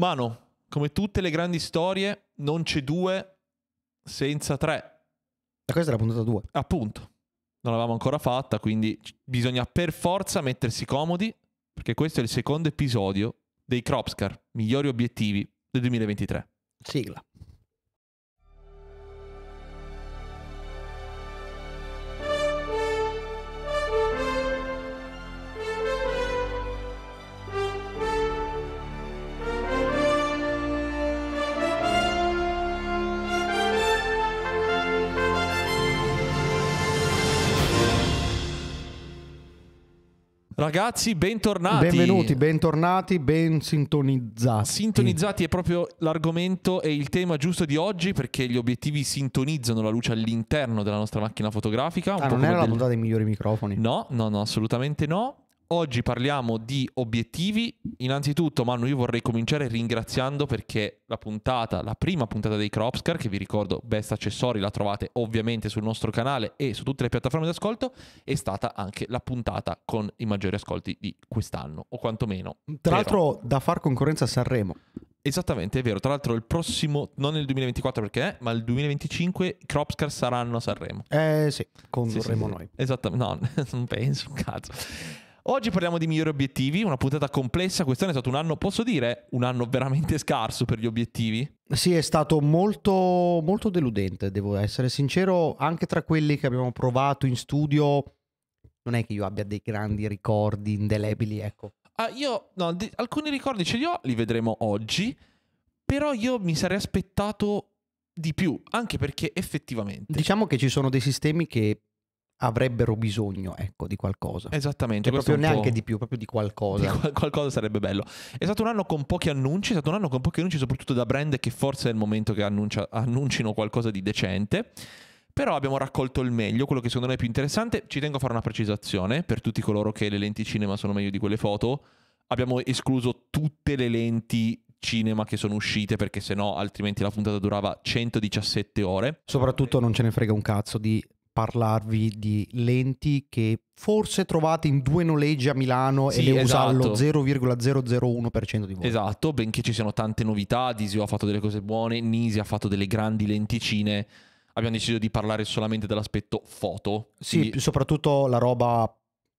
Mano, come tutte le grandi storie, non c'è due senza tre. Ma questa è la puntata 2. Appunto. Non l'avevamo ancora fatta, quindi bisogna per forza mettersi comodi, perché questo è il secondo episodio dei Cropscar, migliori obiettivi del 2023. Sigla. Ragazzi, bentornati. Benvenuti, bentornati, ben sintonizzati. Sintonizzati è proprio l'argomento e il tema giusto di oggi perché gli obiettivi sintonizzano la luce all'interno della nostra macchina fotografica. Ah, non era del... la puntata dei migliori microfoni. No, no, no, assolutamente no. Oggi parliamo di obiettivi. Innanzitutto, Manu, io vorrei cominciare ringraziando perché la puntata, la prima puntata dei Cropscar, che vi ricordo, Best Accessori, la trovate ovviamente sul nostro canale e su tutte le piattaforme di ascolto, è stata anche la puntata con i maggiori ascolti di quest'anno, o quantomeno. Tra l'altro, da far concorrenza a Sanremo. Esattamente, è vero. Tra l'altro, il prossimo, non nel 2024 perché, eh, ma il 2025 i Cropscar saranno a Sanremo. Eh sì, condurremo sì, sì, sì. noi. Esattamente, no, non penso, cazzo. Oggi parliamo di migliori obiettivi, una puntata complessa, quest'anno è stato un anno, posso dire, un anno veramente scarso per gli obiettivi. Sì, è stato molto, molto deludente, devo essere sincero, anche tra quelli che abbiamo provato in studio, non è che io abbia dei grandi ricordi indelebili, ecco. Ah, io, no, di, alcuni ricordi ce li ho, li vedremo oggi, però io mi sarei aspettato di più, anche perché effettivamente... Diciamo che ci sono dei sistemi che avrebbero bisogno ecco, di qualcosa. Esattamente. Cioè, e proprio neanche di più, proprio di qualcosa. Di qual- qualcosa sarebbe bello. È stato un anno con pochi annunci, è stato un anno con pochi annunci soprattutto da brand che forse è il momento che annuncia- annuncino qualcosa di decente. Però abbiamo raccolto il meglio, quello che secondo me è più interessante. Ci tengo a fare una precisazione per tutti coloro che le lenti cinema sono meglio di quelle foto. Abbiamo escluso tutte le lenti cinema che sono uscite perché se no altrimenti la puntata durava 117 ore. Soprattutto non ce ne frega un cazzo di parlarvi di lenti che forse trovate in due noleggi a Milano sì, e le esatto. usa lo 0,001% di voi. Esatto, benché ci siano tante novità, Disio ha fatto delle cose buone, Nisi ha fatto delle grandi lenticine, abbiamo deciso di parlare solamente dell'aspetto foto. Sì, quindi... soprattutto la roba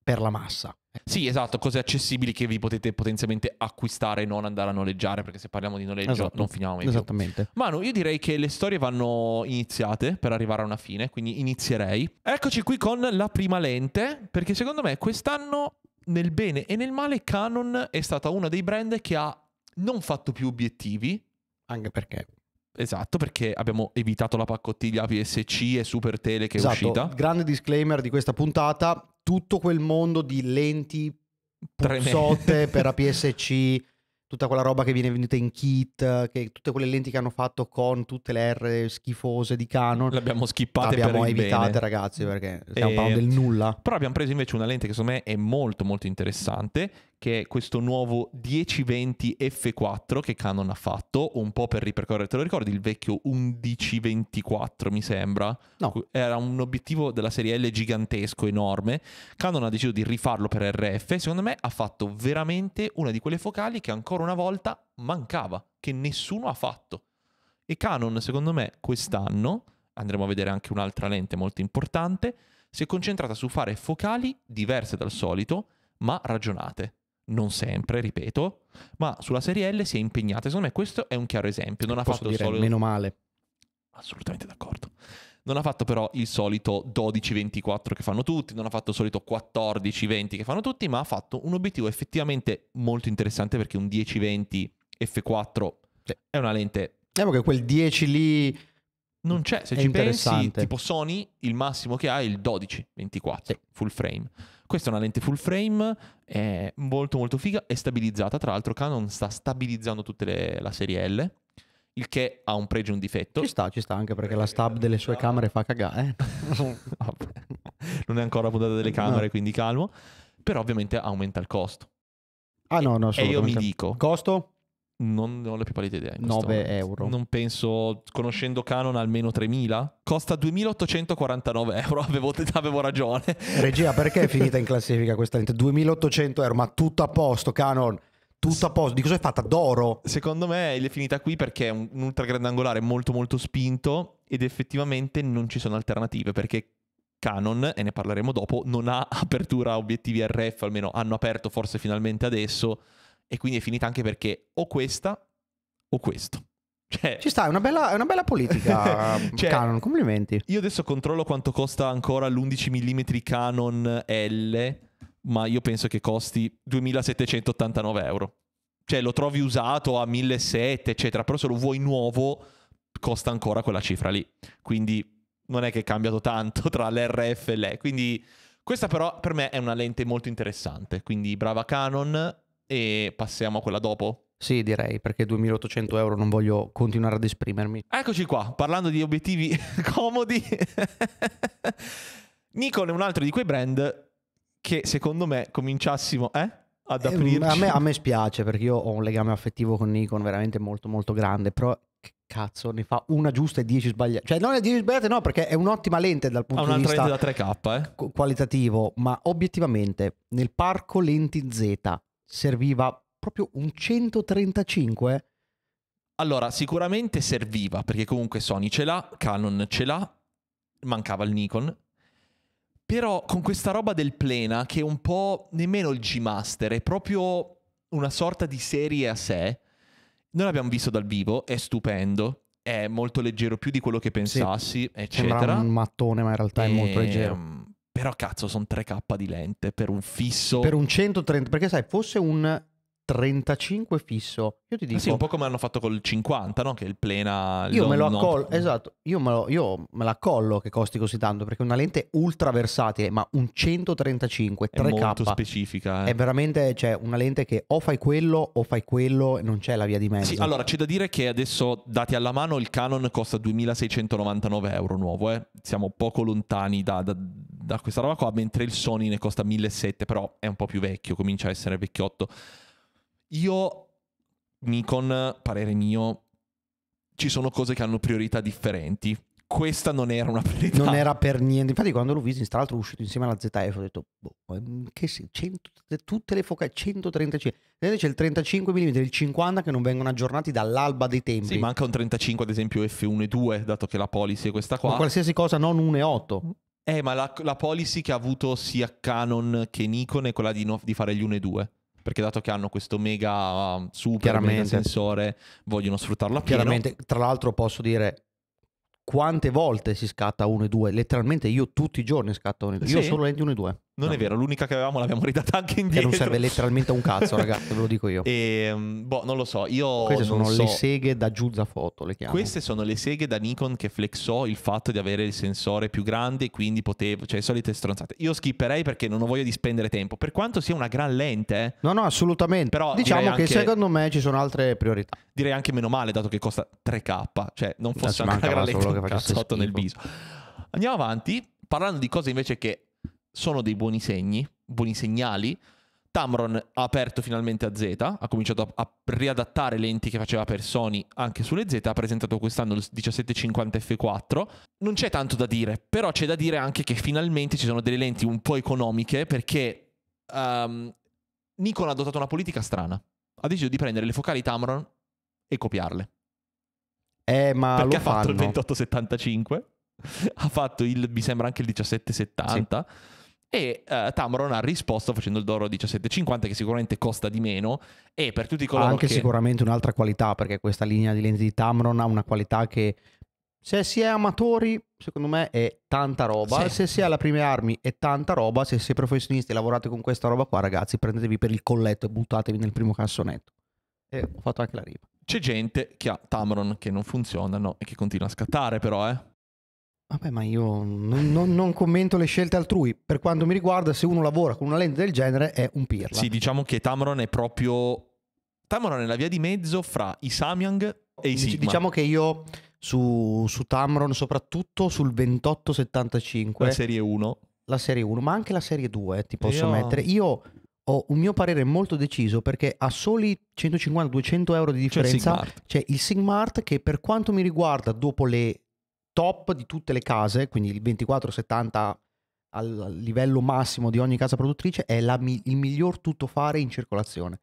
per la massa. Sì, esatto, cose accessibili che vi potete potenzialmente acquistare e non andare a noleggiare, perché se parliamo di noleggio esatto. non finiamo mai Esattamente. Più. Manu, io direi che le storie vanno iniziate per arrivare a una fine, quindi inizierei. Eccoci qui con la prima lente, perché secondo me quest'anno, nel bene e nel male, Canon è stata una dei brand che ha non fatto più obiettivi. Anche perché Esatto, perché abbiamo evitato la paccottiglia aps e Super Tele che esatto, è uscita. Grande disclaimer di questa puntata: tutto quel mondo di lenti puzzotte per la PSC, tutta quella roba che viene venduta in kit, che, tutte quelle lenti che hanno fatto con tutte le R schifose di Canon. Le abbiamo skippate L'abbiamo evitate ragazzi perché stiamo e... parlando del nulla. Però abbiamo preso invece una lente che secondo me è molto molto interessante, che è questo nuovo 1020 F4 che Canon ha fatto, un po' per ripercorrere, te lo ricordi, il vecchio 1124 mi sembra? No. Era un obiettivo della serie L gigantesco, enorme. Canon ha deciso di rifarlo per RF e secondo me ha fatto veramente una di quelle focali che ancora una volta mancava, che nessuno ha fatto. E Canon, secondo me, quest'anno, andremo a vedere anche un'altra lente molto importante, si è concentrata su fare focali diverse dal solito, ma ragionate non sempre, ripeto, ma sulla Serie L si è impegnata. Secondo me questo è un chiaro esempio. Non ha Posso fatto dire, solo... meno male. Assolutamente d'accordo. Non ha fatto però il solito 12-24 che fanno tutti, non ha fatto il solito 14-20 che fanno tutti, ma ha fatto un obiettivo effettivamente molto interessante perché un 10-20 F4 sì. è una lente... Diciamo che quel 10 lì non c'è, se è ci pensi, tipo Sony, il massimo che ha è il 12-24 sì. full frame. Questa è una lente full frame, è molto molto figa, è stabilizzata, tra l'altro Canon sta stabilizzando tutta la serie L, il che ha un pregio e un difetto. Ci sta, ci sta anche perché la stab delle sue camere fa cagare. Eh. non è ancora puntata delle camere, no. quindi calmo, però ovviamente aumenta il costo. Ah e, no, no, E io mi dico... Costo? Non, ho la più pallida idea. 9 euro. Non penso, conoscendo Canon, almeno 3.000. Costa 2.849 euro. Avevo, avevo ragione. Regia, perché è finita in classifica questa lente? 2.800 euro, ma tutto a posto, Canon. Tutto a posto, di cosa è fatta? D'oro. Secondo me è finita qui perché è un ultra grandangolare molto molto spinto ed effettivamente non ci sono alternative perché Canon, e ne parleremo dopo, non ha apertura a obiettivi RF, almeno hanno aperto forse finalmente adesso e quindi è finita anche perché o questa o questo. Cioè, Ci sta, è una bella, è una bella politica cioè, Canon, complimenti. Io adesso controllo quanto costa ancora l'11 mm Canon L, ma io penso che costi 2789 euro. Cioè lo trovi usato a 1700 eccetera, però se lo vuoi nuovo costa ancora quella cifra lì. Quindi non è che è cambiato tanto tra l'RF e l'E. Quindi questa però per me è una lente molto interessante, quindi brava Canon, e passiamo a quella dopo? Sì, direi, perché 2800 euro non voglio continuare ad esprimermi. Eccoci qua, parlando di obiettivi comodi. Nikon è un altro di quei brand che secondo me cominciassimo... Eh? Ad eh, aprirci. Eh, a, me, a me spiace perché io ho un legame affettivo con Nikon veramente molto molto grande, però che cazzo ne fa una giusta e 10 sbagliate. Cioè, non è 10 sbagliate, no, perché è un'ottima lente dal punto di vista lente da 3K, eh? qualitativo, ma obiettivamente nel parco lenti Z serviva proprio un 135? Allora, sicuramente serviva, perché comunque Sony ce l'ha, Canon ce l'ha, mancava il Nikon. Però con questa roba del Plena, che è un po' nemmeno il G-Master, è proprio una sorta di serie a sé, noi l'abbiamo visto dal vivo, è stupendo, è molto leggero, più di quello che pensassi, sì, eccetera. Sembra un mattone, ma in realtà e... è molto ehm, leggero. Però cazzo, sono 3K di lente per un fisso. Per un 130, perché sai, fosse un 35 fisso. Io ti dico. Ah sì, un po' come hanno fatto col 50, no? Che il plena. Io me lo accollo. Non... Esatto, io me, lo, io me l'accollo che costi così tanto perché una lente ultra versatile, ma un 135 3K. È molto specifica. Eh. È veramente cioè, una lente che o fai quello o fai quello e non c'è la via di mezzo. Sì, allora c'è da dire che adesso, dati alla mano, il Canon costa 2699 euro nuovo. Eh. Siamo poco lontani da, da, da questa roba qua, mentre il Sony ne costa 1700, però è un po' più vecchio, comincia a essere vecchiotto. Io, Nikon, parere mio, ci sono cose che hanno priorità differenti. Questa non era una priorità. Non era per niente. Infatti, quando l'ho visto, tra l'altro, uscito insieme alla ZF, ho detto: boh, che se, 100, tutte le focali 135. Vedete, c'è il 35 mm il 50 che non vengono aggiornati dall'alba dei tempi. Sì, manca un 35, ad esempio, F1 e 2, dato che la policy è questa qua. Ma qualsiasi cosa, non 1.8. Eh, ma la, la, policy che ha avuto sia Canon che Nikon è quella di, no, di fare gli 1.2 perché dato che hanno questo mega um, super mega sensore, vogliono sfruttarlo appieno. Chiaramente, tra l'altro posso dire quante volte si scatta 1 e 2? Letteralmente io tutti i giorni scatto 1 e 2. Io solo lenti 1 e 2. Non no. è vero, l'unica che avevamo l'abbiamo ridata anche indietro. Che non serve letteralmente a un cazzo, ragazzi, ve lo dico io. E, ehm, boh, non lo so. Io Queste sono so. le seghe da Giuzza Foto, le chiamo. Queste sono le seghe da Nikon che flexò il fatto di avere il sensore più grande e quindi potevo, cioè solite stronzate. Io skipperei perché non ho voglia di spendere tempo, per quanto sia una gran lente. Eh. no, no, assolutamente. Però diciamo che anche, secondo me ci sono altre priorità. Direi anche meno male, dato che costa 3K, cioè non eh, fosse una gran lente un cazzotto schifo. nel viso. Andiamo avanti, parlando di cose invece che sono dei buoni segni, buoni segnali. Tamron ha aperto finalmente a Z, ha cominciato a, a riadattare lenti che faceva per Sony anche sulle Z, ha presentato quest'anno il 1750 F4. Non c'è tanto da dire, però c'è da dire anche che finalmente ci sono delle lenti un po' economiche perché um, Nikon ha adottato una politica strana. Ha deciso di prendere le focali Tamron e copiarle. Eh, ma perché ha fatto fanno. il 2875, ha fatto il, mi sembra anche il 1770. Sì e uh, eh, Tamron ha risposto facendo il Doro 1750, che sicuramente costa di meno. E per tutti coloro ha anche che... sicuramente un'altra qualità, perché questa linea di lenti di Tamron ha una qualità che se si è amatori, secondo me è tanta roba. Sì. Se si è alla prime armi, è tanta roba. Se siete professionisti e lavorate con questa roba qua, ragazzi, prendetevi per il colletto e buttatevi nel primo cassonetto. E ho fatto anche la riva. C'è gente che ha Tamron che non funzionano e che continua a scattare, però, eh. Vabbè, ma io non, non, non, commento le scelte altrui. Per quanto mi riguarda, se uno lavora con una lente del genere, è un pirla. Sì, diciamo che Tamron è proprio. Tamron è la via di mezzo fra i Samyang e i Sigma. Diciamo che io su, su Tamron, soprattutto sul 2875. La serie 1. La serie 1, ma anche la serie 2 ti posso io... mettere. Io ho un mio parere molto deciso perché a soli 150-200 euro di differenza c'è il Sigmart Sigma che per quanto mi riguarda dopo le top di tutte le case, quindi il 2470 al livello massimo di ogni casa produttrice, è la, il miglior tuttofare in circolazione.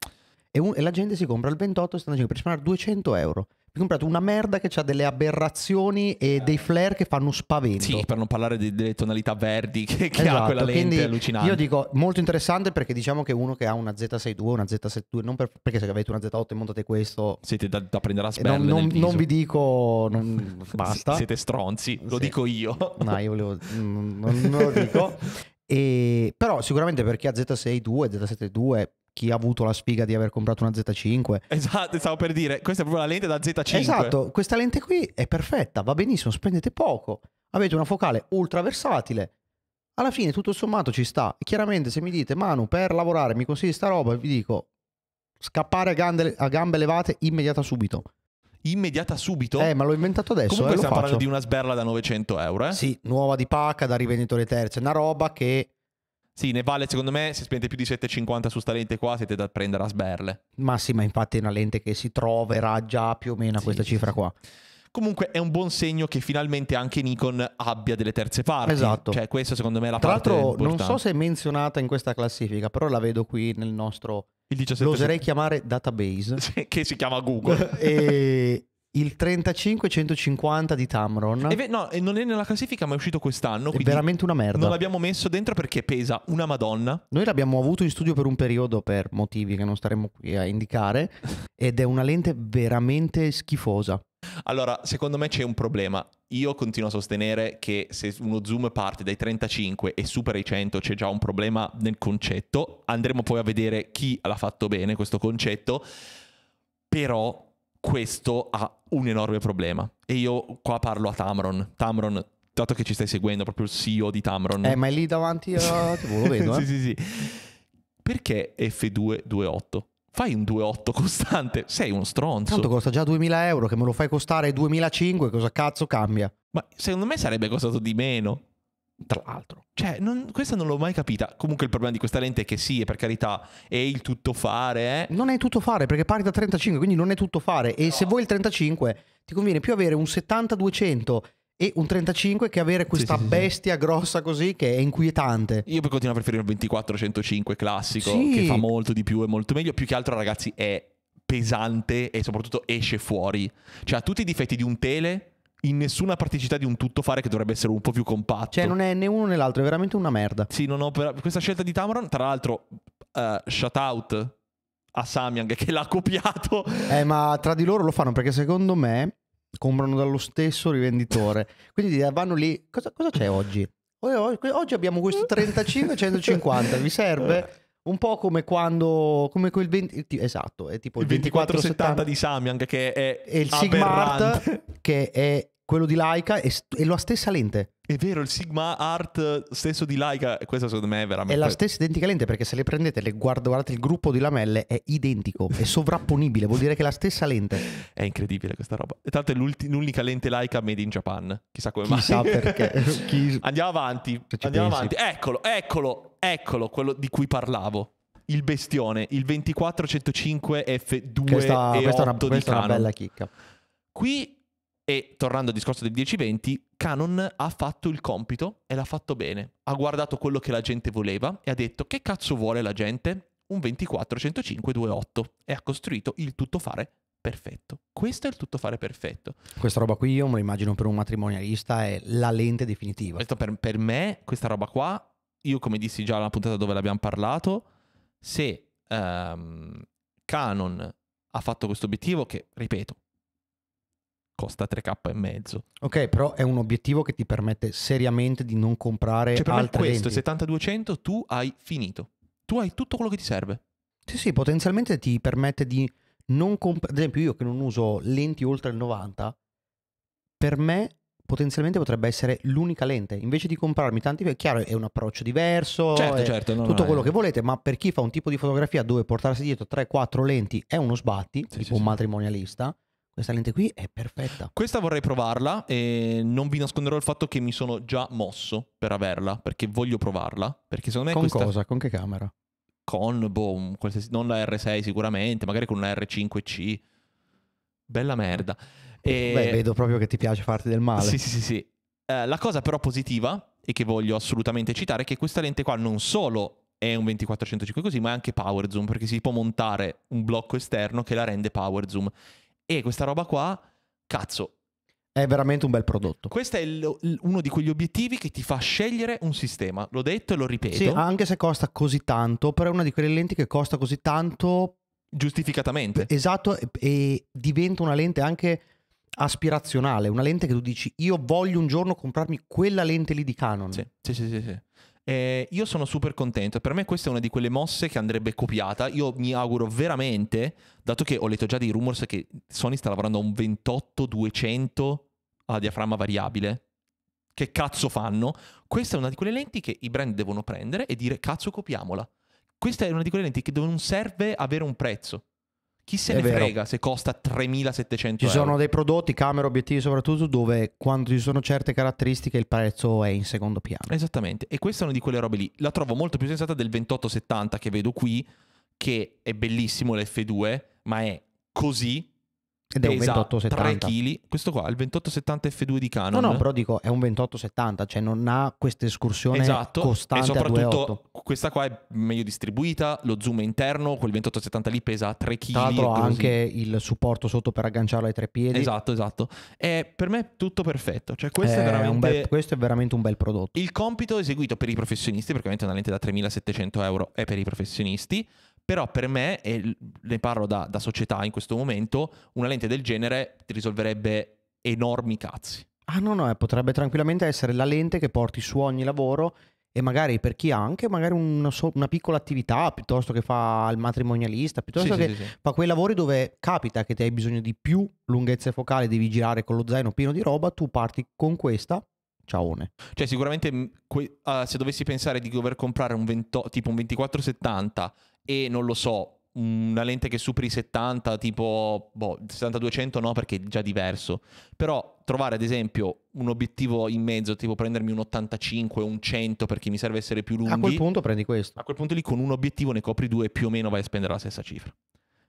E, un, e, la gente si compra il 28 e sta dicendo per risparmiare 200 euro mi comprato una merda che ha delle aberrazioni e eh. dei flare che fanno spavento. Sì, per non parlare di, delle tonalità verdi che, che esatto, ha quella lente allucinante. Io dico molto interessante perché diciamo che uno che ha una Z62, una Z72, non per, perché se avete una Z8 e montate questo... Siete da, da prendere a eh, sberle non, non, non, vi dico... Non, basta. Siete stronzi, lo sì. dico io. no, io volevo... Mm, non, non lo dico. e, però sicuramente per chi ha Z62, Z72 chi ha avuto la sfiga di aver comprato una Z5. Esatto, stavo per dire, questa è proprio la lente da Z5. Esatto, questa lente qui è perfetta, va benissimo, spendete poco, avete una focale ultra versatile. Alla fine tutto sommato ci sta. Chiaramente se mi dite Manu per lavorare mi consigli sta roba, e vi dico scappare a gambe, a gambe levate immediata subito immediata subito. Eh, ma l'ho inventato adesso. Comunque eh, stiamo parlando di una sberla da 900 euro. Eh? Sì, nuova di pacca da rivenditore terzo. È una roba che sì, ne vale secondo me, se spendete più di 7,50 su sta lente qua siete da prendere a sberle. Ma sì, ma infatti è una lente che si troverà già più o meno a questa sì, cifra qua. Comunque è un buon segno che finalmente anche Nikon abbia delle terze parti. Esatto. Cioè, questa secondo me è la Tra parte Tra l'altro, non so se è menzionata in questa classifica, però la vedo qui nel nostro... Il 17... Lo oserei chiamare database. che si chiama Google. e, il 35-150 di Tamron. Ve- no, non è nella classifica, ma è uscito quest'anno. È veramente una merda. Non l'abbiamo messo dentro perché pesa una madonna. Noi l'abbiamo avuto in studio per un periodo, per motivi che non staremo qui a indicare, ed è una lente veramente schifosa. Allora, secondo me c'è un problema. Io continuo a sostenere che se uno zoom parte dai 35 e supera i 100 c'è già un problema nel concetto. Andremo poi a vedere chi l'ha fatto bene questo concetto. Però questo ha un enorme problema. E io qua parlo a Tamron. Tamron, dato che ci stai seguendo, proprio il CEO di Tamron. Eh, ma è lì davanti a... lo vedo, eh? sì, sì, sì. Perché f 2 28 Fai un 2.8 costante, sei uno stronzo. Tanto costa già 2000 euro, che me lo fai costare 2005, cosa cazzo cambia? Ma secondo me sarebbe costato di meno. Tra l'altro, cioè, non, questa non l'ho mai capita. Comunque, il problema di questa lente è che sì, è per carità, è il tutto fare. Eh? Non è tutto fare perché pari da 35, quindi non è tutto fare. E no. se vuoi il 35, ti conviene più avere un 70-200 e un 35 che avere questa sì, sì, bestia grossa così che è inquietante. Io continuo a preferire un 24-105 classico che fa molto di più e molto meglio. Più che altro, ragazzi, è pesante e soprattutto esce fuori. Cioè, ha tutti i difetti di un tele in nessuna praticità di un tutto fare che dovrebbe essere un po' più compatto. Cioè, non è né uno né l'altro, è veramente una merda. Sì, non ho per... questa scelta di Tamron, tra l'altro, uh, shout out a Samyang che l'ha copiato. Eh, ma tra di loro lo fanno perché secondo me comprano dallo stesso rivenditore. Quindi vanno lì, cosa, cosa c'è oggi? Oggi abbiamo questo 35-150, vi serve? un po' come quando come quel 20, esatto, è tipo il, il 2470 di Samyang che è e il Sigmart che è quello di Laika e è la stessa lente. È vero, il Sigma Art stesso di Laika, questa secondo me è veramente... È la stessa identica lente perché se le prendete e guardate il gruppo di lamelle è identico, è sovrapponibile, vuol dire che è la stessa lente. È incredibile questa roba. E tanto è l'unica lente Laika made in Japan, chissà come Chissà mai. perché. Chi... Andiamo avanti, andiamo pensi. avanti. Eccolo, eccolo, eccolo quello di cui parlavo. Il bestione, il 2405 F2 questa, e questa 8 una, di questa Canon. è una bella chicca. Qui e tornando al discorso del 10-20, Canon ha fatto il compito e l'ha fatto bene. Ha guardato quello che la gente voleva e ha detto che cazzo vuole la gente? Un 24-105-28 e ha costruito il tuttofare perfetto. Questo è il tuttofare perfetto. Questa roba qui io me lo immagino per un matrimonialista è la lente definitiva. Per, per me questa roba qua, io come dissi già nella puntata dove l'abbiamo parlato, se um, Canon ha fatto questo obiettivo che, ripeto, costa 3k e mezzo. Ok, però è un obiettivo che ti permette seriamente di non comprare cioè, per altre questo, 7200 tu hai finito. Tu hai tutto quello che ti serve. Sì, sì, potenzialmente ti permette di non comprare, ad esempio io che non uso lenti oltre il 90, per me potenzialmente potrebbe essere l'unica lente. Invece di comprarmi tanti, è chiaro, è un approccio diverso, certo, certo, no, tutto no, quello che volete, ma per chi fa un tipo di fotografia dove portarsi dietro 3-4 lenti è uno sbatti, sì, tipo sì, un matrimonialista, questa lente qui è perfetta. Questa vorrei provarla e non vi nasconderò il fatto che mi sono già mosso per averla, perché voglio provarla. Perché secondo me Con questa... cosa? Con che camera? Con, boom, qualsiasi... non la R6 sicuramente, magari con una R5C. Bella merda. E... Beh, vedo proprio che ti piace farti del male. Sì, sì, sì. sì. Eh, la cosa però positiva e che voglio assolutamente citare è che questa lente qua non solo è un 2405 così, ma è anche power zoom, perché si può montare un blocco esterno che la rende power zoom. E questa roba qua, cazzo. È veramente un bel prodotto. Questo è il, uno di quegli obiettivi che ti fa scegliere un sistema. L'ho detto e lo ripeto. Sì, anche se costa così tanto, però è una di quelle lenti che costa così tanto. Giustificatamente. Esatto, e, e diventa una lente anche aspirazionale, una lente che tu dici io voglio un giorno comprarmi quella lente lì di Canon. Sì, sì, sì, sì. sì. Eh, io sono super contento. Per me questa è una di quelle mosse che andrebbe copiata. Io mi auguro veramente, dato che ho letto già dei rumors che Sony sta lavorando a un 28-200 a diaframma variabile. Che cazzo fanno? Questa è una di quelle lenti che i brand devono prendere e dire cazzo copiamola. Questa è una di quelle lenti che non serve avere un prezzo. Chi se è ne vero. frega se costa 3.700 Ci sono dei prodotti, camere, obiettivi soprattutto, dove quando ci sono certe caratteristiche il prezzo è in secondo piano. Esattamente, e questa è una di quelle robe lì. La trovo molto più sensata del 2870 che vedo qui, che è bellissimo l'F2, ma è così ed è un 2870. 3 kg. Questo qua è il 2870 F2 di Canon. No, no, però dico è un 2870, cioè non ha questa escursione esatto, costante. E soprattutto questa qua è meglio distribuita, lo zoom è interno, quel 2870 lì pesa 3 kg. Tra l'altro ha anche il supporto sotto per agganciarlo ai tre piedi. Esatto, esatto. E per me è tutto perfetto. Cioè questo è, è eh, veramente... Bel, questo è veramente un bel prodotto. Il compito eseguito per i professionisti, perché ovviamente è una lente da 3700 euro è per i professionisti. Però per me, e ne parlo da, da società in questo momento, una lente del genere ti risolverebbe enormi cazzi. Ah no, no, eh, potrebbe tranquillamente essere la lente che porti su ogni lavoro e magari per chi ha anche magari una, so- una, piccola attività piuttosto che fa il matrimonialista, piuttosto sì, che sì, sì. fa quei lavori dove capita che ti hai bisogno di più lunghezze focali, devi girare con lo zaino pieno di roba, tu parti con questa. Ciaone. Cioè sicuramente uh, se dovessi pensare di dover comprare un 20, tipo un 2470 e non lo so, una lente che superi 70, tipo boh, 70-200 no perché è già diverso, però trovare ad esempio un obiettivo in mezzo, tipo prendermi un 85 un 100 perché mi serve essere più lungo. A quel punto prendi questo. A quel punto lì con un obiettivo ne copri due e più o meno vai a spendere la stessa cifra.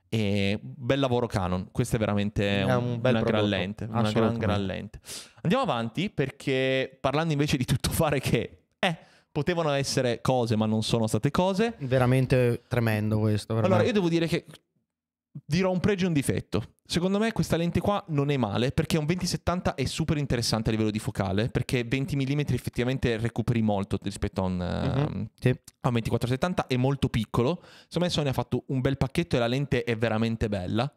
E bel lavoro Canon, questo è veramente è un, un bel una gran lente, una gran, gran lente. Andiamo avanti perché parlando invece di tutto fare che è eh, potevano essere cose ma non sono state cose. Veramente tremendo questo. Veramente. Allora, io devo dire che dirò un pregio e un difetto. Secondo me questa lente qua non è male perché un 2070 è super interessante a livello di focale perché 20 mm effettivamente recuperi molto rispetto a un, mm-hmm, sì. a un 2470, è molto piccolo. Secondo me Sony ha fatto un bel pacchetto e la lente è veramente bella.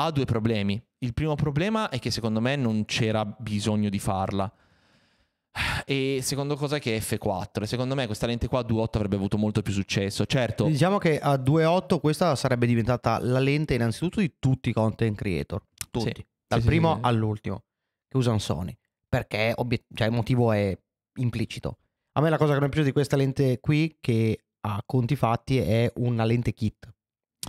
Ha due problemi. Il primo problema è che secondo me non c'era bisogno di farla. E secondo cosa che è F4? Secondo me questa lente qua a 2.8 avrebbe avuto molto più successo. Certo. Diciamo che a 2.8 questa sarebbe diventata la lente innanzitutto di tutti i content creator, tutti, sì. dal sì, primo sì, all'ultimo che usano Sony, perché obiet- cioè, il motivo è implicito. A me la cosa che mi è piaciuta di questa lente qui che a conti fatti è una lente kit.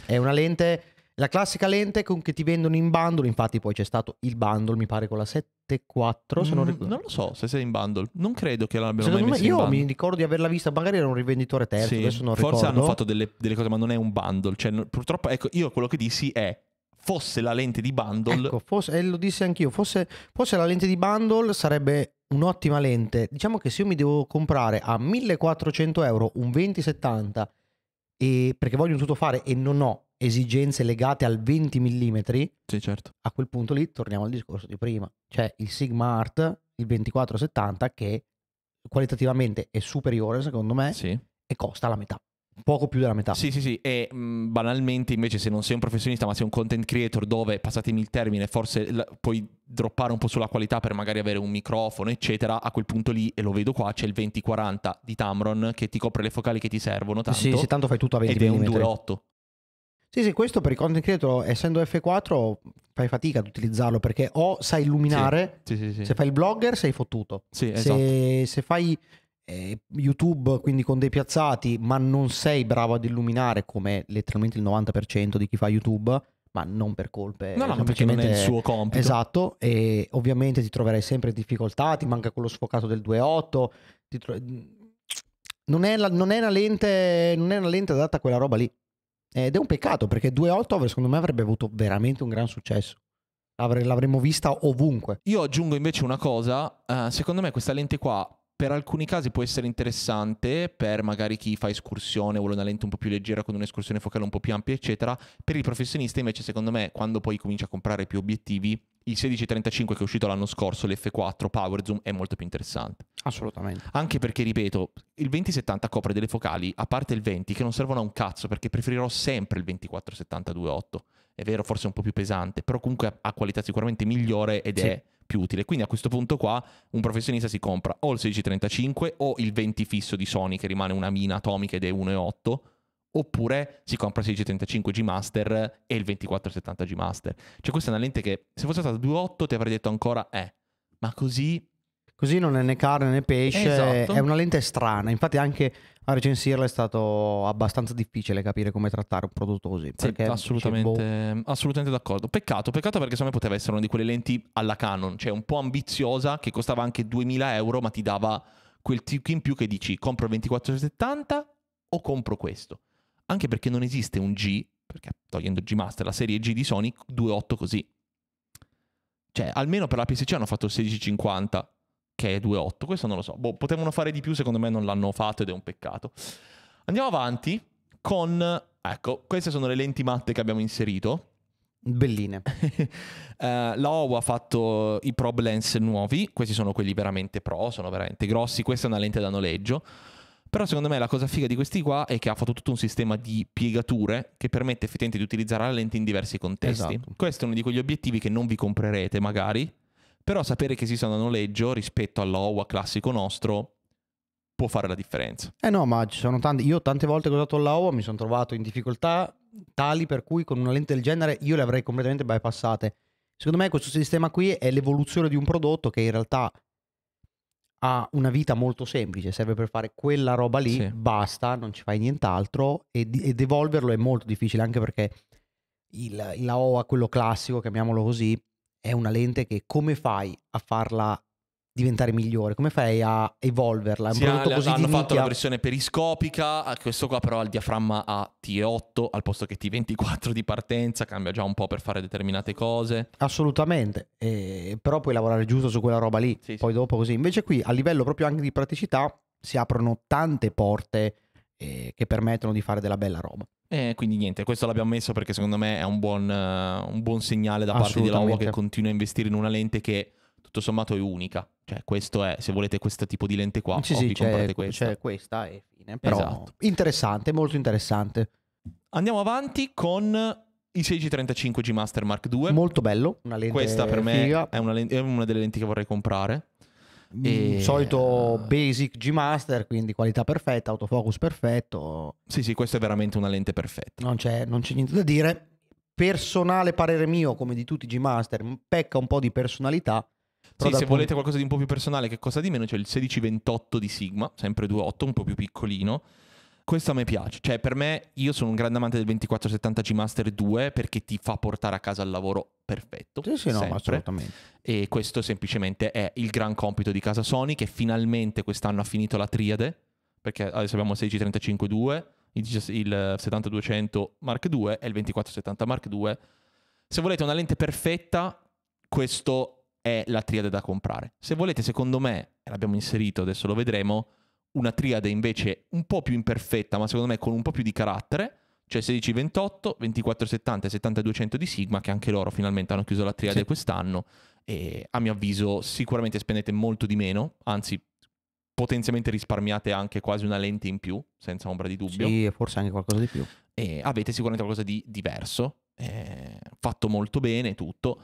È una lente la classica lente con che ti vendono in bundle, infatti poi c'è stato il bundle, mi pare con la 7 4 se non ricordo. Mm, non lo so se sei in bundle. Non credo che l'abbiano Secondo mai me, Io mi ricordo di averla vista, magari era un rivenditore terzo, sì, adesso non forse ricordo. hanno fatto delle, delle, cose, ma non è un bundle. Cioè, purtroppo, ecco, io quello che dissi è fosse la lente di bundle. Ecco, fosse, eh, lo dissi anch'io, fosse, fosse la lente di bundle sarebbe un'ottima lente. Diciamo che se io mi devo comprare a 1400 euro un 2070 e perché voglio tutto fare e non ho esigenze legate al 20 mm, sì, certo. a quel punto lì torniamo al discorso di prima. C'è cioè, il Sigma Art, il 2470, che qualitativamente è superiore secondo me sì. e costa la metà. Poco più della metà. Sì, sì, sì. E mh, banalmente invece se non sei un professionista ma sei un content creator dove, passatemi il termine, forse l- puoi droppare un po' sulla qualità per magari avere un microfono, eccetera, a quel punto lì, e lo vedo qua, c'è il 2040 di Tamron che ti copre le focali che ti servono tanto. Sì, se tanto fai tutto a 20 Ed mm. è un 2.8. Sì, sì, questo per i content creator, essendo F4, fai fatica ad utilizzarlo perché o sai illuminare, sì, sì, sì, se fai il blogger sei fottuto. Sì, esatto. se, se fai eh, YouTube, quindi con dei piazzati, ma non sei bravo ad illuminare come letteralmente il 90% di chi fa YouTube, ma non per colpe. No, no, perché non è il suo compito. Esatto, e ovviamente ti troverai sempre in difficoltà, ti manca quello sfocato del 2.8, ti tro- non è, la, non, è lente, non è, una lente adatta a quella roba lì. Ed è un peccato perché 2.8 secondo me avrebbe avuto veramente un gran successo. L'avre- l'avremmo vista ovunque. Io aggiungo invece una cosa, uh, secondo me questa lente qua per alcuni casi può essere interessante, per magari chi fa escursione, vuole una lente un po' più leggera con un'escursione focale un po' più ampia, eccetera. Per i professionisti invece secondo me quando poi comincia a comprare più obiettivi il 1635 che è uscito l'anno scorso, l'F4 Power Zoom, è molto più interessante. Assolutamente. Anche perché, ripeto, il 2070 copre delle focali, a parte il 20, che non servono a un cazzo, perché preferirò sempre il 24 8 È vero, forse è un po' più pesante, però comunque ha qualità sicuramente migliore ed sì. è più utile. Quindi a questo punto qua un professionista si compra o il 1635 o il 20 fisso di Sony, che rimane una mina atomica ed è 1,8 oppure si compra il 1635G Master e il 2470G Master. Cioè questa è una lente che se fosse stata 2.8 ti avrei detto ancora eh, ma così... Così non è né carne né pesce, esatto. è una lente strana, infatti anche a recensirla è stato abbastanza difficile capire come trattare un prodotto così. Sì, assolutamente, boh. assolutamente d'accordo. Peccato, peccato perché secondo me poteva essere una di quelle lenti alla Canon, cioè un po' ambiziosa che costava anche 2000 euro ma ti dava quel tick in più che dici compro il 2470 o compro questo anche perché non esiste un G, perché togliendo G Master, la serie G di Sony 2.8 così. Cioè, almeno per la PSC hanno fatto il 1650, che è 2.8, questo non lo so. Boh, potevano fare di più, secondo me non l'hanno fatto ed è un peccato. Andiamo avanti con... Ecco, queste sono le lenti matte che abbiamo inserito. Belline. uh, la OWA ha fatto i Pro Lens nuovi, questi sono quelli veramente pro, sono veramente grossi, questa è una lente da noleggio. Però secondo me la cosa figa di questi qua è che ha fatto tutto un sistema di piegature che permette effettivamente di utilizzare la lente in diversi contesti. Esatto. Questo è uno di quegli obiettivi che non vi comprerete magari, però sapere che esistono a noleggio rispetto all'OWA classico nostro può fare la differenza. Eh no, ma ci sono tante, io tante volte che ho usato l'OWA mi sono trovato in difficoltà tali per cui con una lente del genere io le avrei completamente bypassate. Secondo me questo sistema qui è l'evoluzione di un prodotto che in realtà ha una vita molto semplice, serve per fare quella roba lì, sì. basta, non ci fai nient'altro ed, ed evolverlo è molto difficile anche perché il, il AOA, quello classico, chiamiamolo così, è una lente che come fai a farla diventare migliore? Come fai a evolverla? È sì, ha, così hanno fatto la versione periscopica, questo qua però ha il diaframma a T8 al posto che T24 di partenza, cambia già un po' per fare determinate cose. Assolutamente, eh, però puoi lavorare giusto su quella roba lì, sì, poi sì. dopo così. Invece qui a livello proprio anche di praticità si aprono tante porte eh, che permettono di fare della bella roba. Eh, quindi niente, questo l'abbiamo messo perché secondo me è un buon, uh, un buon segnale da parte di Lavo che continua a investire in una lente che tutto sommato è unica. Cioè, questo è, se volete questo tipo di lente qua, sì, sì, vi comprate cioè, questa. C'è questa e fine. Però esatto. interessante, molto interessante. Andiamo avanti con i 1635 G Master Mark II. Molto bello, una lente Questa per figa. me è una, lente, è una, delle lenti che vorrei comprare. Mm, e... Il solito basic G Master, quindi qualità perfetta, autofocus perfetto. Sì, sì, questa è veramente una lente perfetta. Non c'è, non c'è niente da dire. Personale parere mio, come di tutti i G Master, pecca un po' di personalità però sì, se volete qualcosa di un po' più personale che costa di meno c'è il 1628 di Sigma, sempre 2.8, un po' più piccolino. Questo a me piace, cioè per me io sono un grande amante del 2470G Master 2 perché ti fa portare a casa il lavoro perfetto. Sì, sì, no, assolutamente. E questo semplicemente è il gran compito di casa Sony che finalmente quest'anno ha finito la triade, perché adesso abbiamo il 16352, il, il 7200 Mark II e il 2470 Mark II. Se volete una lente perfetta, questo è la triade da comprare. Se volete, secondo me, l'abbiamo inserito, adesso lo vedremo, una triade invece un po' più imperfetta, ma secondo me con un po' più di carattere, cioè 16-28, 24-70 e 7200 di Sigma, che anche loro finalmente hanno chiuso la triade sì. quest'anno, e a mio avviso sicuramente spendete molto di meno, anzi potenzialmente risparmiate anche quasi una lente in più, senza ombra di dubbio. Sì, forse anche qualcosa di più. E avete sicuramente qualcosa di diverso, eh, fatto molto bene tutto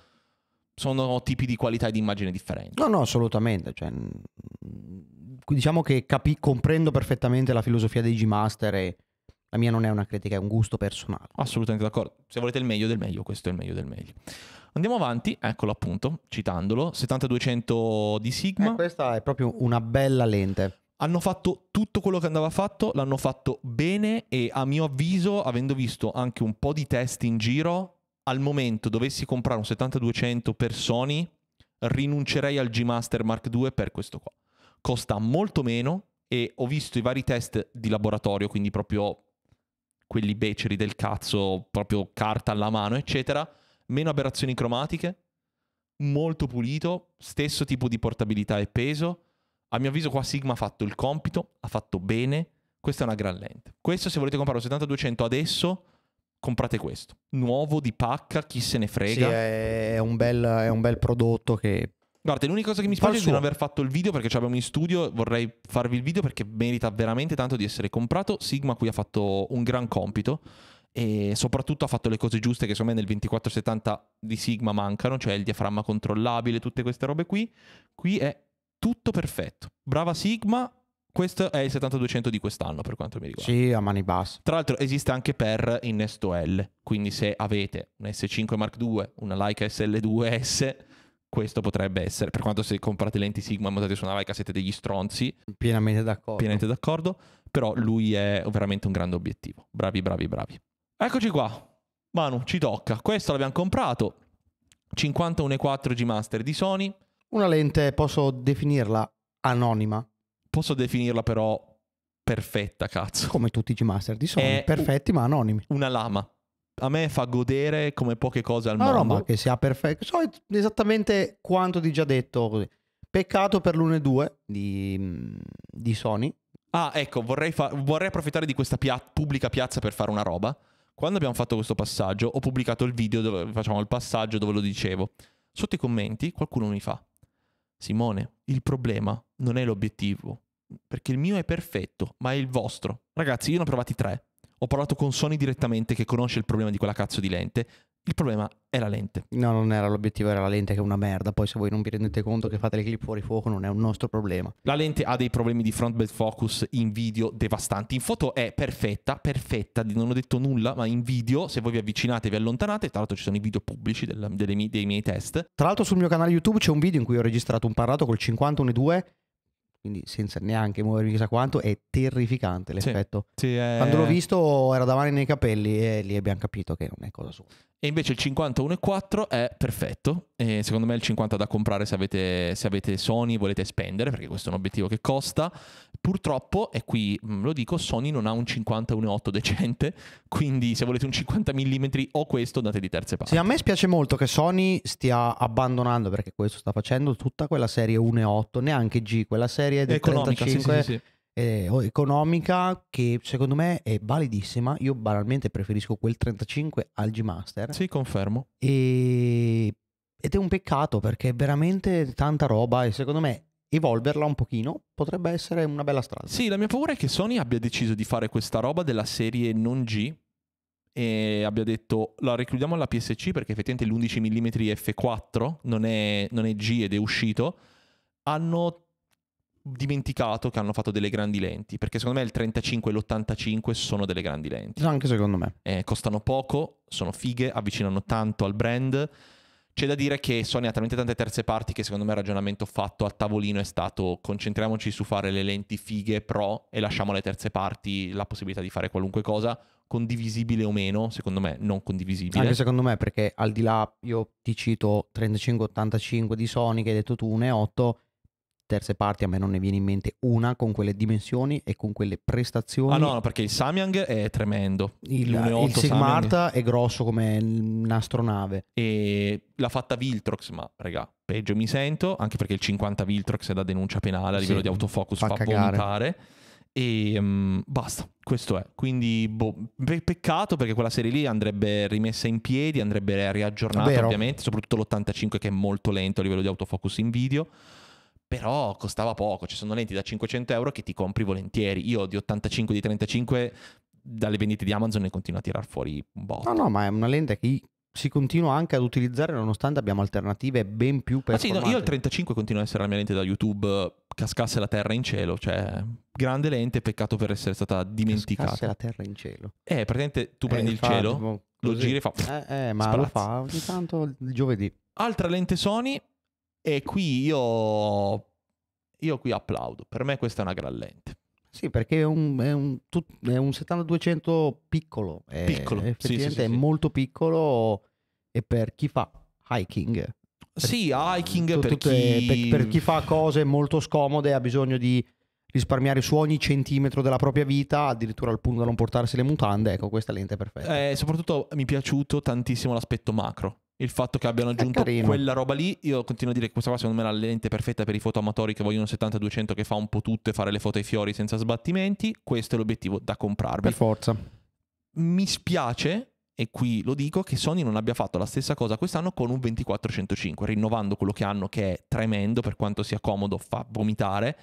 sono tipi di qualità e di immagine differenti. No, no, assolutamente. Cioè, diciamo che capi- comprendo perfettamente la filosofia dei G-Master e la mia non è una critica, è un gusto personale. Assolutamente d'accordo. Se volete il meglio del meglio, questo è il meglio del meglio. Andiamo avanti, eccolo appunto, citandolo, 7200 di Sigma. Eh, questa è proprio una bella lente. Hanno fatto tutto quello che andava fatto, l'hanno fatto bene e a mio avviso, avendo visto anche un po' di test in giro, al momento dovessi comprare un 7200 per Sony, rinuncerei al G Master Mark II per questo qua. Costa molto meno e ho visto i vari test di laboratorio, quindi proprio quelli beceri del cazzo, proprio carta alla mano, eccetera, meno aberrazioni cromatiche, molto pulito, stesso tipo di portabilità e peso. A mio avviso qua Sigma ha fatto il compito, ha fatto bene, questa è una gran lente. Questo se volete comprare un 7200 adesso comprate questo. Nuovo di pacca, chi se ne frega. Sì, è, un bel, è un bel prodotto che Guarda, l'unica cosa che mi spiace è di non aver fatto il video perché ci abbiamo in studio, vorrei farvi il video perché merita veramente tanto di essere comprato. Sigma qui ha fatto un gran compito e soprattutto ha fatto le cose giuste che secondo me nel 2470 di Sigma mancano, cioè il diaframma controllabile, tutte queste robe qui. Qui è tutto perfetto. Brava Sigma, questo è il 7200 di quest'anno per quanto mi riguarda. Sì, a mani basse. Tra l'altro esiste anche per innesto L, quindi se avete un S5 Mark II, una Leica SL2S, questo potrebbe essere, per quanto se comprate lenti Sigma e montate su una Leica siete degli stronzi. Pienamente d'accordo. Pienamente d'accordo, però lui è veramente un grande obiettivo. Bravi, bravi, bravi. Eccoci qua. Manu, ci tocca. Questo l'abbiamo comprato. 51.4 G Master di Sony. Una lente, posso definirla anonima? posso definirla però perfetta, cazzo. Come tutti i G-Master di Sony, è perfetti ma anonimi. Una lama. A me fa godere come poche cose al no, mondo. Una roba che sia perfetta. So esattamente quanto ti già detto così. Peccato per l'1.2 di, mm, di Sony. Ah, ecco, vorrei, fa- vorrei approfittare di questa pia- pubblica piazza per fare una roba. Quando abbiamo fatto questo passaggio, ho pubblicato il video dove facciamo il passaggio dove lo dicevo. Sotto i commenti qualcuno mi fa, Simone, il problema non è l'obiettivo, perché il mio è perfetto, ma è il vostro. Ragazzi, io ne ho provati tre. Ho parlato con Sony direttamente che conosce il problema di quella cazzo di lente. Il problema è la lente. No, non era l'obiettivo, era la lente che è una merda. Poi se voi non vi rendete conto che fate le clip fuori fuoco non è un nostro problema. La lente ha dei problemi di front bed focus in video devastanti. In foto è perfetta, perfetta, non ho detto nulla, ma in video se voi vi avvicinate e vi allontanate, tra l'altro ci sono i video pubblici delle, delle, dei miei test. Tra l'altro sul mio canale YouTube c'è un video in cui ho registrato un parlato col 51.2 quindi senza neanche muovermi chissà quanto, è terrificante l'effetto. Sì, sì, è... Quando l'ho visto era davanti nei capelli e lì abbiamo capito che non è cosa sua. E invece il 51,4 è perfetto, e secondo me il 50 da comprare se avete, se avete Sony, volete spendere, perché questo è un obiettivo che costa. Purtroppo, e qui mm, lo dico, Sony non ha un 50 1.8 decente, quindi se volete un 50 mm o questo andate di terze parti. Sì, a me spiace molto che Sony stia abbandonando, perché questo sta facendo, tutta quella serie 1.8, neanche G, quella serie del Economica, 35... Sì, sì, sì. Eh, economica che secondo me è validissima. Io banalmente preferisco quel 35 al G Master. Sì, confermo. E ed è un peccato perché è veramente tanta roba e secondo me evolverla un pochino potrebbe essere una bella strada. Sì, la mia paura è che Sony abbia deciso di fare questa roba della serie non G e abbia detto la recludiamo alla PSC perché effettivamente l'11 mm F4 non è, non è G ed è uscito. Hanno dimenticato che hanno fatto delle grandi lenti, perché secondo me il 35 e l'85 sono delle grandi lenti. Anche secondo me. Eh, costano poco, sono fighe, avvicinano tanto al brand c'è da dire che Sony ha talmente tante terze parti che secondo me il ragionamento fatto a tavolino è stato concentriamoci su fare le lenti fighe pro e lasciamo alle terze parti la possibilità di fare qualunque cosa, condivisibile o meno, secondo me non condivisibile. Anche secondo me perché al di là, io ti cito 3585 di Sony che hai detto tu, ne 8, terze parti a me non ne viene in mente una con quelle dimensioni e con quelle prestazioni. Ah no, no perché il Samyang è tremendo. Il, il Sigmarta è grosso come un'astronave. E l'ha fatta Viltrox, ma regà, peggio mi sento, anche perché il 50 Viltrox è da denuncia penale a livello sì, di autofocus, fa, fa cagare. vomitare. E um, basta, questo è. Quindi boh, pe- peccato perché quella serie lì andrebbe rimessa in piedi, andrebbe riaggiornata Vero. ovviamente, soprattutto l'85 che è molto lento a livello di autofocus in video però costava poco, ci sono lenti da 500 euro che ti compri volentieri, io di 85, di 35 dalle vendite di Amazon ne continuo a tirar fuori un botto. No, no, ma è una lente che si continua anche ad utilizzare nonostante abbiamo alternative ben più performanti. Ah sì, no, io il 35 continuo ad essere la mia lente da YouTube, cascasse la terra in cielo, cioè grande lente, peccato per essere stata dimenticata. Cascasse la terra in cielo. Eh, praticamente tu prendi eh, il cielo, lo giri e fa... Eh, eh ma spalazzi. lo fa ogni tanto il giovedì. Altra lente Sony, e qui io, io qui applaudo, per me questa è una gran lente. Sì, perché è un, è un, è un 7200 piccolo, è, piccolo. effettivamente sì, sì, è sì. molto piccolo e per chi fa hiking. sì, hiking per, tutte, chi... Per, per chi fa cose molto scomode ha bisogno di risparmiare su ogni centimetro della propria vita, addirittura al punto da non portarsi le mutande, ecco questa lente è perfetta. Eh, soprattutto mi è piaciuto tantissimo l'aspetto macro il fatto che abbiano aggiunto quella roba lì, io continuo a dire che questa qua secondo me è la lente perfetta per i fotoamatori che vogliono 70-200 che fa un po' tutto e fare le foto ai fiori senza sbattimenti, questo è l'obiettivo da comprarvi. Per forza. Mi spiace, e qui lo dico, che Sony non abbia fatto la stessa cosa quest'anno con un 2405, rinnovando quello che hanno che è tremendo per quanto sia comodo, fa vomitare,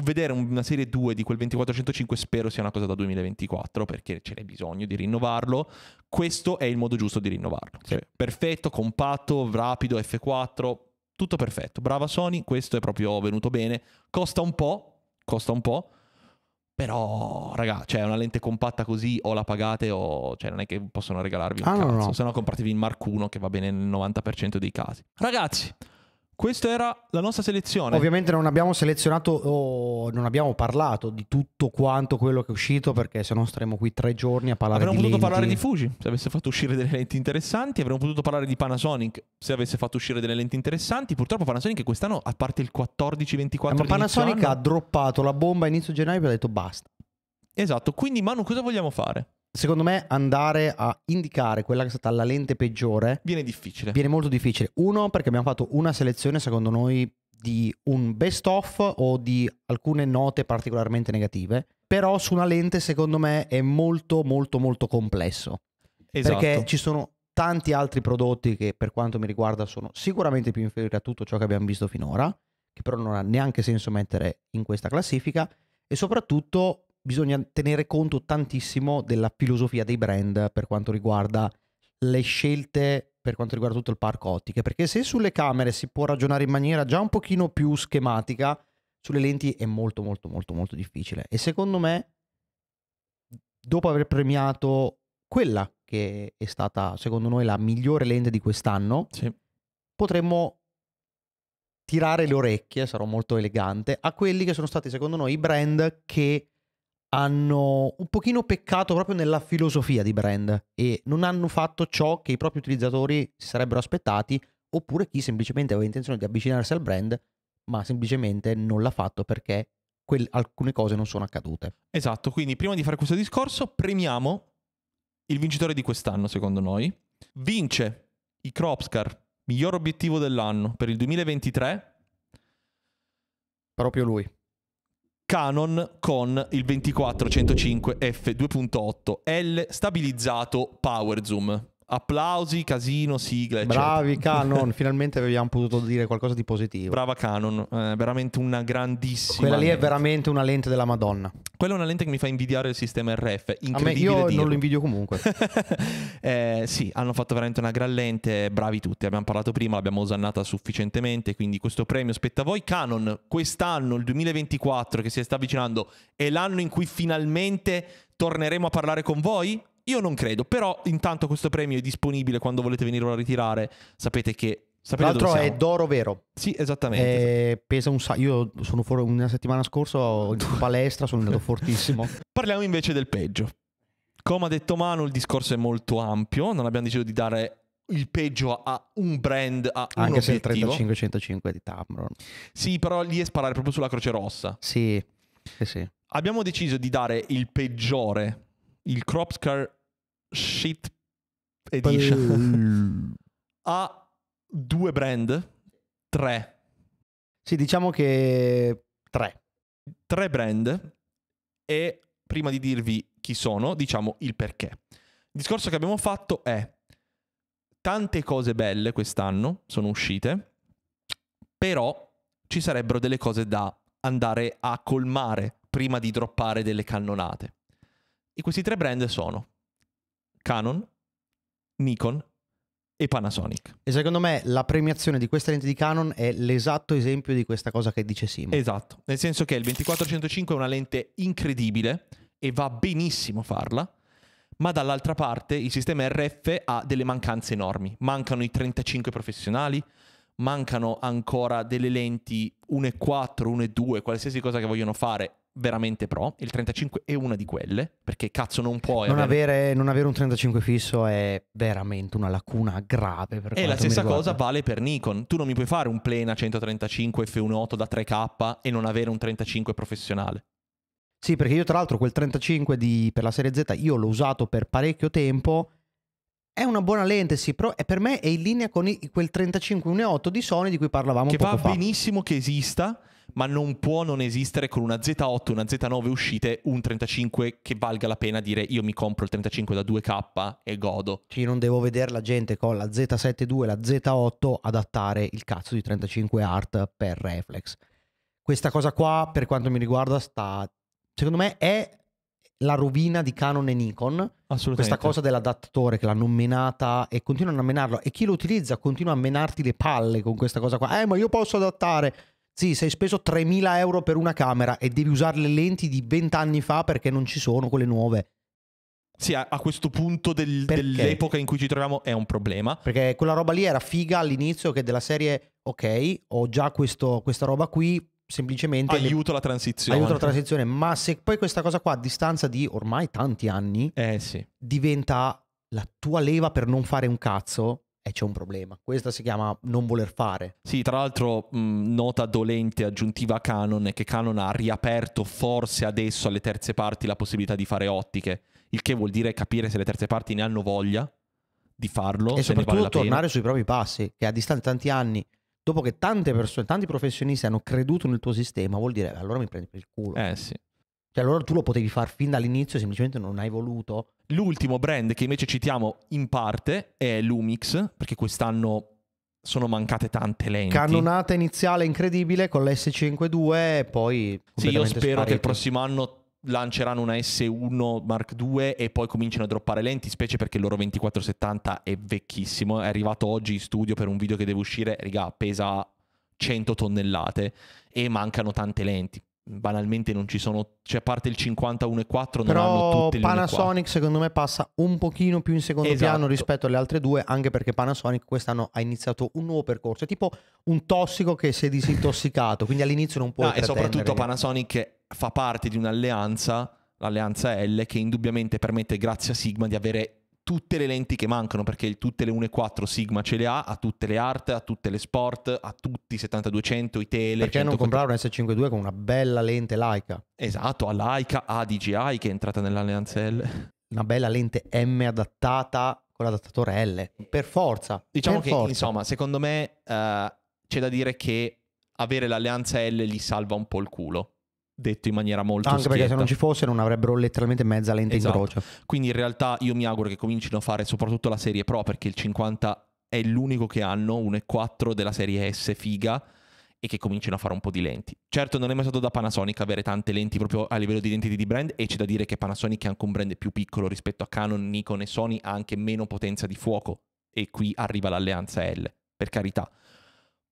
vedere una serie 2 di quel 2405 spero sia una cosa da 2024 perché ce n'è bisogno di rinnovarlo. Questo è il modo giusto di rinnovarlo. Sì. Cioè, perfetto, compatto, rapido, F4, tutto perfetto. Brava Sony, questo è proprio venuto bene. Costa un po', costa un po'. Però, raga, cioè una lente compatta così o la pagate o cioè non è che possono regalarvi un ah, cazzo, no, no. se no compratevi il Mark 1 che va bene nel 90% dei casi. Ragazzi, questa era la nostra selezione. Ovviamente non abbiamo selezionato o non abbiamo parlato di tutto quanto quello che è uscito perché se no staremo qui tre giorni a parlare avremmo di Avremmo potuto lenti. parlare di Fuji se avesse fatto uscire delle lenti interessanti, avremmo potuto parlare di Panasonic se avesse fatto uscire delle lenti interessanti. Purtroppo Panasonic quest'anno, a parte il 14-24 eh, Ma Panasonic anno, ha droppato la bomba a inizio gennaio e ha detto basta. Esatto, quindi Manu cosa vogliamo fare? secondo me andare a indicare quella che è stata la lente peggiore viene difficile. Viene molto difficile. Uno, perché abbiamo fatto una selezione, secondo noi, di un best off o di alcune note particolarmente negative, però su una lente, secondo me, è molto molto molto complesso. Esatto. Perché ci sono tanti altri prodotti che per quanto mi riguarda sono sicuramente più inferiori a tutto ciò che abbiamo visto finora, che però non ha neanche senso mettere in questa classifica e soprattutto bisogna tenere conto tantissimo della filosofia dei brand per quanto riguarda le scelte per quanto riguarda tutto il parco ottiche, perché se sulle camere si può ragionare in maniera già un pochino più schematica, sulle lenti è molto molto molto molto difficile e secondo me dopo aver premiato quella che è stata secondo noi la migliore lente di quest'anno, sì. potremmo tirare le orecchie, sarò molto elegante, a quelli che sono stati secondo noi i brand che hanno un pochino peccato proprio nella filosofia di brand e non hanno fatto ciò che i propri utilizzatori si sarebbero aspettati oppure chi semplicemente aveva intenzione di avvicinarsi al brand ma semplicemente non l'ha fatto perché quel- alcune cose non sono accadute. Esatto, quindi prima di fare questo discorso premiamo il vincitore di quest'anno secondo noi. Vince i Cropscar, miglior obiettivo dell'anno per il 2023. Proprio lui. Canon con il 2405F2.8 L stabilizzato Power Zoom. Applausi, casino, sigla. Eccetera. Bravi Canon, finalmente abbiamo potuto dire qualcosa di positivo. Brava Canon, eh, veramente una grandissima. Quella lì lente. è veramente una lente della Madonna. Quella è una lente che mi fa invidiare il sistema RF. Incredibile. A me io dirlo. non lo invidio comunque. eh, sì, hanno fatto veramente una gran lente, bravi tutti. Abbiamo parlato prima, l'abbiamo osannata sufficientemente, quindi questo premio spetta a voi. Canon, quest'anno, il 2024 che si sta avvicinando, è l'anno in cui finalmente torneremo a parlare con voi? Io non credo, però intanto questo premio è disponibile quando volete venirlo a ritirare. Sapete che Sapete L'altro è d'oro vero. Sì, esattamente. Eh, pesa un sacco. Io sono fuori una settimana scorsa in palestra, sono andato fortissimo. Parliamo invece del peggio. Come ha detto Manu, il discorso è molto ampio. Non abbiamo deciso di dare il peggio a un brand, a Anche se il 3505 di Tamron. Sì, però lì è sparare proprio sulla Croce Rossa. Sì, eh sì. Abbiamo deciso di dare il peggiore il Cropscar Shit Edition ha due brand, tre. Sì, diciamo che tre. Tre brand e prima di dirvi chi sono, diciamo il perché. Il discorso che abbiamo fatto è tante cose belle quest'anno sono uscite, però ci sarebbero delle cose da andare a colmare prima di droppare delle cannonate. E questi tre brand sono Canon, Nikon e Panasonic. E secondo me la premiazione di questa lente di Canon è l'esatto esempio di questa cosa che dice Simo. Esatto, nel senso che il 2405 è una lente incredibile e va benissimo farla, ma dall'altra parte il sistema RF ha delle mancanze enormi. Mancano i 35 professionali, mancano ancora delle lenti 1.4, 1.2, qualsiasi cosa che vogliono fare veramente pro, il 35 è una di quelle, perché cazzo non puoi non avere... avere... non avere un 35 fisso è veramente una lacuna grave E la stessa cosa vale per Nikon, tu non mi puoi fare un plena 135 f1.8 da 3K e non avere un 35 professionale. Sì, perché io tra l'altro quel 35 di, per la serie Z io l'ho usato per parecchio tempo è una buona lente, sì, però per me è in linea con i, quel 35-1.8 di Sony di cui parlavamo che poco fa. Che va benissimo che esista, ma non può non esistere con una Z8, una Z9 uscite un 35 che valga la pena dire io mi compro il 35 da 2K e godo. Io non devo vedere la gente con la Z7 e la Z8 adattare il cazzo di 35 art per reflex. Questa cosa qua, per quanto mi riguarda, sta secondo me è la rovina di Canon e Nikon. Questa cosa dell'adattatore che l'hanno menata e continuano a menarlo. E chi lo utilizza continua a menarti le palle con questa cosa qua. Eh, ma io posso adattare. Sì, sei speso 3.000 euro per una camera e devi usare le lenti di 20 anni fa perché non ci sono quelle nuove. Sì, a, a questo punto del, dell'epoca in cui ci troviamo è un problema. Perché quella roba lì era figa all'inizio che della serie, ok, ho già questo, questa roba qui, semplicemente aiuto le... la transizione. Aiuto la transizione, ma se poi questa cosa qua a distanza di ormai tanti anni eh, sì. diventa la tua leva per non fare un cazzo, e eh, c'è un problema. Questa si chiama non voler fare. Sì, tra l'altro mh, nota dolente aggiuntiva a Canon è che Canon ha riaperto forse adesso alle terze parti la possibilità di fare ottiche, il che vuol dire capire se le terze parti ne hanno voglia di farlo e soprattutto vale tornare sui propri passi, che a distanza di tanti anni dopo che tante persone, tanti professionisti hanno creduto nel tuo sistema, vuol dire allora mi prendi per il culo. Eh sì. Cioè, allora tu lo potevi far fin dall'inizio, semplicemente non hai voluto. L'ultimo brand che invece citiamo in parte è Lumix, perché quest'anno sono mancate tante lenti. Cannonata iniziale incredibile con ls 5 II, poi. Sì, io spero sparito. che il prossimo anno lanceranno una S1 Mark II e poi cominciano a droppare lenti, specie perché il loro 2470 è vecchissimo, è arrivato oggi in studio per un video che deve uscire, riga, pesa 100 tonnellate e mancano tante lenti. Banalmente non ci sono, cioè a parte il 51.4 non hanno tutte le Panasonic secondo me passa un pochino più in secondo esatto. piano rispetto alle altre due, anche perché Panasonic quest'anno ha iniziato un nuovo percorso, è tipo un tossico che si è disintossicato, quindi all'inizio non può no, e soprattutto Panasonic fa parte di un'alleanza, l'alleanza L, che indubbiamente permette, grazie a Sigma, di avere tutte le lenti che mancano, perché tutte le 1.4 Sigma ce le ha, ha tutte le art, ha tutte le sport, ha tutti i 7200, i tele. Perché 140... non comprare un S52 con una bella lente Leica? Esatto, ha Leica, ha DJI che è entrata nell'alleanza L. Una bella lente M adattata con l'adattatore L, per forza. Diciamo per che, forza. insomma, secondo me uh, c'è da dire che avere l'alleanza L gli salva un po' il culo detto in maniera molto Anche schietta. perché se non ci fosse non avrebbero letteralmente mezza lente esatto. in croce. Quindi in realtà io mi auguro che comincino a fare soprattutto la serie Pro perché il 50 è l'unico che hanno, 1.4 della serie S figa e che cominciano a fare un po' di lenti. Certo non è mai stato da Panasonic avere tante lenti proprio a livello di identity di brand e c'è da dire che Panasonic è anche un brand più piccolo rispetto a Canon, Nikon e Sony, ha anche meno potenza di fuoco e qui arriva l'alleanza L, per carità.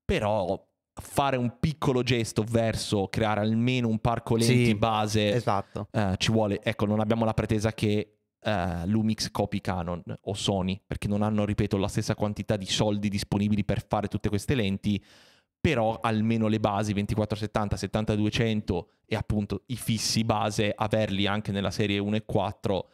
Però fare un piccolo gesto verso creare almeno un parco lenti sì, base esatto. eh, ci vuole. Ecco, non abbiamo la pretesa che eh, Lumix copi Canon o Sony, perché non hanno, ripeto, la stessa quantità di soldi disponibili per fare tutte queste lenti, però almeno le basi 2470, 70 e appunto i fissi base averli anche nella serie 1 e 4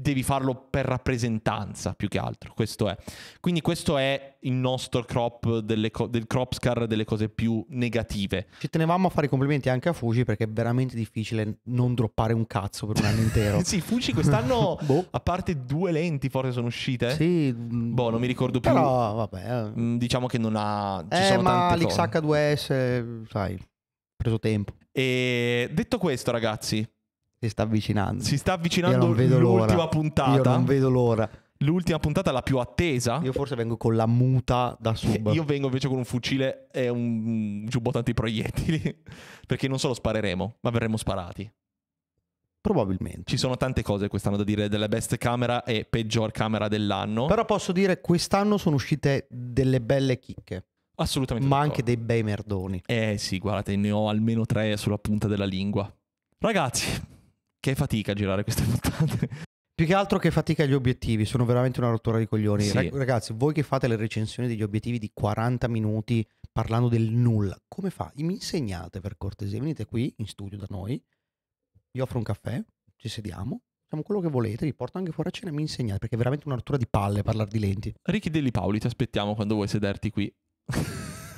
devi farlo per rappresentanza più che altro, questo è. Quindi questo è il nostro crop co- del crop scar delle cose più negative. Ci tenevamo a fare i complimenti anche a Fuji perché è veramente difficile non droppare un cazzo per un anno intero. sì, Fuji quest'anno boh. a parte due lenti forse sono uscite. Sì, boh, non mi ricordo più. Però vabbè. Eh. Mm, diciamo che non ha ci eh, sono ma l'XH2S, sai, preso tempo. E detto questo, ragazzi, si sta avvicinando. Si sta avvicinando l'ultima puntata. Io non vedo l'ora. L'ultima puntata, la più attesa. Io forse vengo con la muta da eh, sub. Io vengo invece con un fucile e un giubbotto antiproiettili. Perché non solo spareremo, ma verremo sparati. Probabilmente. Ci sono tante cose quest'anno da dire della best camera e peggior camera dell'anno. Però posso dire quest'anno sono uscite delle belle chicche. Assolutamente. Ma anche dei bei merdoni. Eh sì, guardate, ne ho almeno tre sulla punta della lingua. Ragazzi, che fatica girare queste puntate. Più che altro che fatica gli obiettivi, sono veramente una rottura di coglioni. Sì. Ragazzi, voi che fate le recensioni degli obiettivi di 40 minuti parlando del nulla, come fa? Mi insegnate per cortesia, venite qui in studio da noi, vi offro un caffè, ci sediamo, facciamo quello che volete, vi porto anche fuori a cena e mi insegnate, perché è veramente una rottura di palle parlare di lenti. Ricky Deli Paoli, ti aspettiamo quando vuoi sederti qui.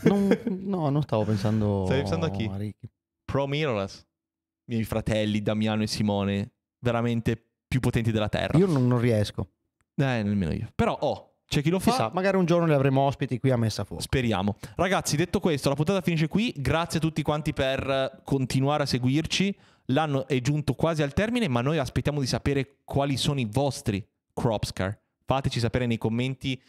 non, no, non stavo pensando... Stavi pensando a chi? A Pro Mirrorless miei fratelli Damiano e Simone, veramente più potenti della Terra. Io non, non riesco. Eh, nemmeno io. Però oh, c'è chi lo fa. Chissà, magari un giorno li avremo ospiti qui a Messa Fuoco. Speriamo. Ragazzi, detto questo, la puntata finisce qui. Grazie a tutti quanti per continuare a seguirci. L'anno è giunto quasi al termine, ma noi aspettiamo di sapere quali sono i vostri Cropscar. Fateci sapere nei commenti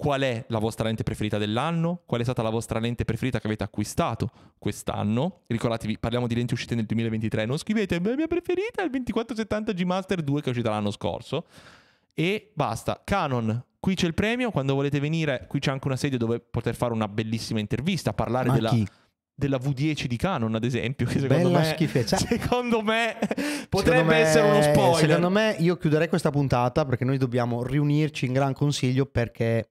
qual è la vostra lente preferita dell'anno, qual è stata la vostra lente preferita che avete acquistato quest'anno. Ricordatevi, parliamo di lenti uscite nel 2023, non scrivete la mia preferita è il 2470 G Master 2 che è uscita l'anno scorso. E basta, Canon, qui c'è il premio, quando volete venire, qui c'è anche una sedia dove poter fare una bellissima intervista, parlare della... della V10 di Canon, ad esempio, che secondo Bella me, schifezza. Cioè, secondo me potrebbe secondo me, essere uno spoiler. Secondo me, io chiuderei questa puntata perché noi dobbiamo riunirci in gran consiglio perché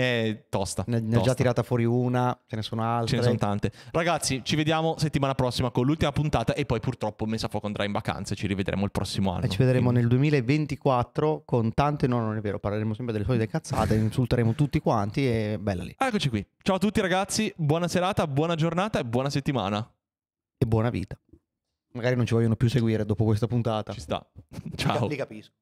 è tosta. Ne, ne ho già tirata fuori una, ce ne sono altre. Ce ne sono tante. Ragazzi, ci vediamo settimana prossima con l'ultima puntata e poi purtroppo Messa Fuoco andrà in vacanza. Ci rivedremo il prossimo anno. E ci vedremo Quindi. nel 2024 con tante... No, non è vero, parleremo sempre delle solite cazzate, insulteremo tutti quanti e bella lì. Eccoci qui. Ciao a tutti ragazzi, buona serata, buona giornata e buona settimana. E buona vita. Magari non ci vogliono più seguire dopo questa puntata. Ci sta. Ciao. Li capisco.